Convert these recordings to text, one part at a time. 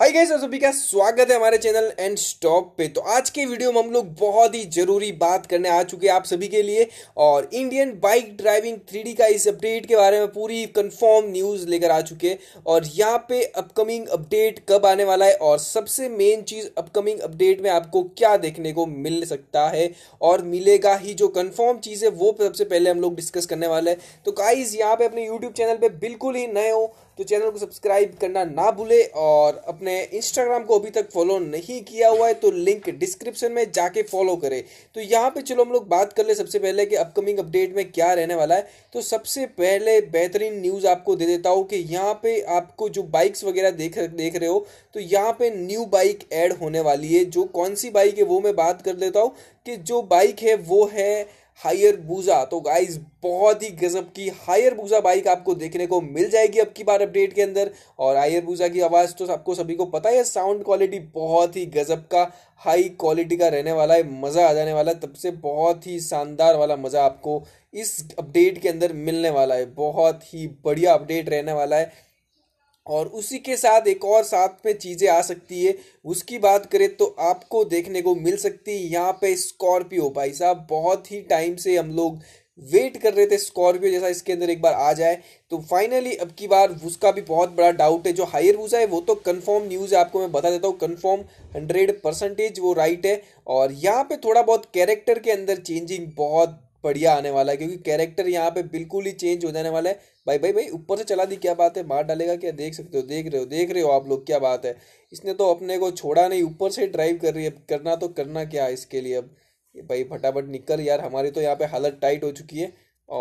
hi guys आप सभी का स्वागत है हमारे चैनल एंड स्टॉप पे तो आज के वीडियो में हम लोग बहुत ही जरूरी बात करने आ चुके हैं आप सभी के लिए और इंडियन बाइक ड्राइविंग थ्री का इस अपडेट के बारे में पूरी कंफर्म न्यूज़ लेकर आ चुके हैं और यहाँ पे अपकमिंग अपडेट कब आने वाला है और सबसे मेन चीज़ अपकमिंग अपडेट में आपको क्या देखने को मिल सकता है और मिलेगा ही जो कन्फर्म चीज़ है वो सबसे पहले हम लोग डिस्कस करने वाला है तो गाइज यहाँ पे अपने यूट्यूब चैनल पर बिल्कुल ही नए हो तो चैनल को सब्सक्राइब करना ना भूले और अपने आपने इंस्टाग्राम को अभी तक फॉलो नहीं किया हुआ है तो लिंक डिस्क्रिप्शन में जाके फॉलो करें तो यहाँ पे चलो हम लोग बात कर ले सबसे पहले कि अपकमिंग अपडेट में क्या रहने वाला है तो सबसे पहले बेहतरीन न्यूज़ आपको दे देता हूँ कि यहाँ पे आपको जो बाइक्स वगैरह देख देख रहे हो तो यहाँ पे न्यू बाइक ऐड होने वाली है जो कौन सी बाइक है वो मैं बात कर लेता हूँ कि जो बाइक है वो है हायर बूजा तो गाइस बहुत ही गजब की हायर बूजा बाइक आपको देखने को मिल जाएगी अब की बार अपडेट के अंदर और हायर बूजा की आवाज़ तो आपको सभी को पता है साउंड क्वालिटी बहुत ही गजब का हाई क्वालिटी का रहने वाला है मज़ा आ जाने वाला है तब से बहुत ही शानदार वाला मज़ा आपको इस अपडेट के अंदर मिलने वाला है बहुत ही बढ़िया अपडेट रहने वाला है और उसी के साथ एक और साथ में चीज़ें आ सकती है उसकी बात करें तो आपको देखने को मिल सकती है यहाँ पे स्कॉर्पियो भाई साहब बहुत ही टाइम से हम लोग वेट कर रहे थे स्कॉर्पियो जैसा इसके अंदर एक बार आ जाए तो फाइनली अब की बार उसका भी बहुत बड़ा डाउट है जो हायर वूजा है वो तो कंफर्म न्यूज़ है आपको मैं बता देता हूँ कंफर्म हंड्रेड परसेंटेज वो राइट है और यहाँ पे थोड़ा बहुत कैरेक्टर के अंदर चेंजिंग बहुत बढ़िया आने वाला है क्योंकि कैरेक्टर यहाँ पे बिल्कुल ही चेंज हो जाने वाला है भाई भाई भाई ऊपर से चला दी क्या बात है मार डालेगा क्या देख सकते हो देख रहे हो देख रहे हो आप लोग क्या बात है इसने तो अपने को छोड़ा नहीं ऊपर से ड्राइव कर रही है करना तो करना क्या है इसके लिए अब भाई फटाफट निकल यार हमारी तो यहाँ पर हालत टाइट हो चुकी है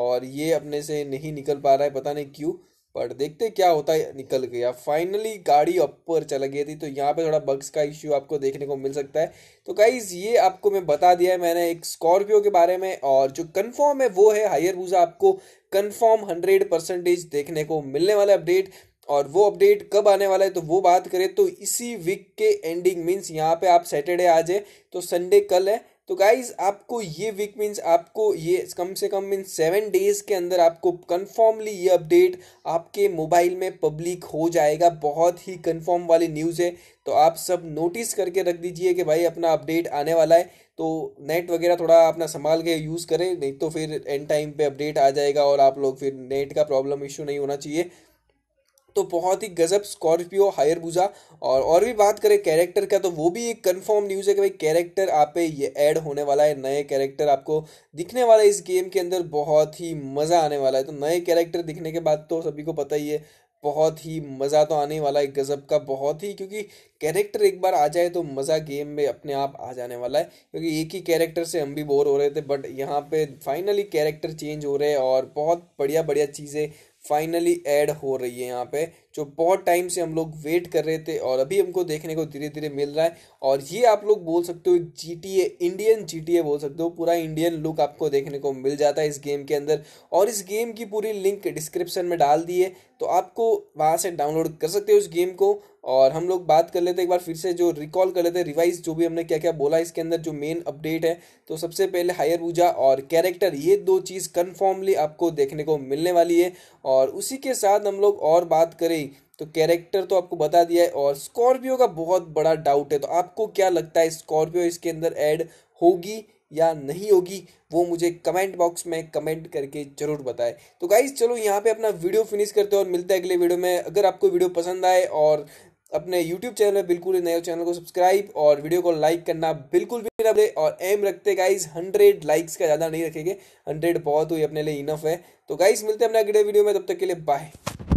और ये अपने से नहीं निकल पा रहा है पता नहीं क्यों बट देखते क्या होता है निकल गया फाइनली गाड़ी अपर चल गई थी तो यहाँ पे थोड़ा बग्स का इश्यू आपको देखने को मिल सकता है तो गाइज ये आपको मैं बता दिया है मैंने एक स्कॉर्पियो के बारे में और जो कन्फर्म है वो है हायर वूजा आपको कन्फर्म हंड्रेड परसेंटेज देखने को मिलने वाला अपडेट और वो अपडेट कब आने वाला है तो वो बात करें तो इसी वीक के एंडिंग मीन्स यहाँ पे आप सैटरडे आ जाए तो संडे कल है तो गाइज आपको ये वीक मीन्स आपको ये कम से कम इन सेवन डेज के अंदर आपको कन्फर्मली ये अपडेट आपके मोबाइल में पब्लिक हो जाएगा बहुत ही कन्फर्म वाली न्यूज़ है तो आप सब नोटिस करके रख दीजिए कि भाई अपना अपडेट आने वाला है तो नेट वगैरह थोड़ा अपना संभाल के यूज़ करें नहीं तो फिर एंड टाइम पे अपडेट आ जाएगा और आप लोग फिर नेट का प्रॉब्लम इशू नहीं होना चाहिए तो बहुत ही गजब स्कॉर्पियो हायरबूजा और और भी बात करें कैरेक्टर का तो वो भी एक कंफर्म न्यूज़ है कि भाई कैरेक्टर आप पे ये ऐड होने वाला है नए कैरेक्टर आपको दिखने वाला है इस गेम के अंदर बहुत ही मज़ा आने वाला है तो नए कैरेक्टर दिखने के बाद तो सभी को पता ही है बहुत ही मज़ा तो आने वाला है गज़ब का बहुत ही क्योंकि कैरेक्टर एक बार आ जाए तो मज़ा गेम में अपने आप आ जाने वाला है क्योंकि एक ही कैरेक्टर से हम भी बोर हो रहे थे बट यहाँ पे फाइनली कैरेक्टर चेंज हो रहे हैं और बहुत बढ़िया बढ़िया चीज़ें फाइनली ऐड हो रही है यहाँ पे जो बहुत टाइम से हम लोग वेट कर रहे थे और अभी हमको देखने को धीरे धीरे मिल रहा है और ये आप लोग बोल सकते हो G T A Indian G T A बोल सकते हो पूरा इंडियन लुक आपको देखने को मिल जाता है इस गेम के अंदर और इस गेम की पूरी लिंक डिस्क्रिप्शन में डाल दी है तो आपको वहाँ से डाउनलोड कर सकते हो इस गेम को और हम लोग बात कर लेते हैं एक बार फिर से जो रिकॉल कर लेते हैं रिवाइज जो भी हमने क्या क्या बोला इसके अंदर जो मेन अपडेट है तो सबसे पहले हायर पूजा और कैरेक्टर ये दो चीज़ कन्फर्मली आपको देखने को मिलने वाली है और उसी के साथ हम लोग और बात करें तो कैरेक्टर तो आपको बता दिया है और स्कॉर्पियो का बहुत बड़ा डाउट है तो आपको क्या लगता है स्कॉर्पियो इसके अंदर ऐड होगी या नहीं होगी वो मुझे कमेंट बॉक्स में कमेंट करके जरूर बताएं तो गाइज चलो यहाँ पे अपना वीडियो फिनिश करते हैं और मिलते हैं अगले वीडियो में अगर आपको वीडियो पसंद आए और अपने YouTube चैनल बिल्कुल ही नए चैनल को सब्सक्राइब और वीडियो को लाइक करना बिल्कुल भी ना भूले और एम रखते गाइज हंड्रेड लाइक्स का ज़्यादा नहीं रखेंगे हंड्रेड बहुत हुई अपने लिए इनफ है तो गाइज मिलते हैं अपने अगले वीडियो में तब तक के लिए बाय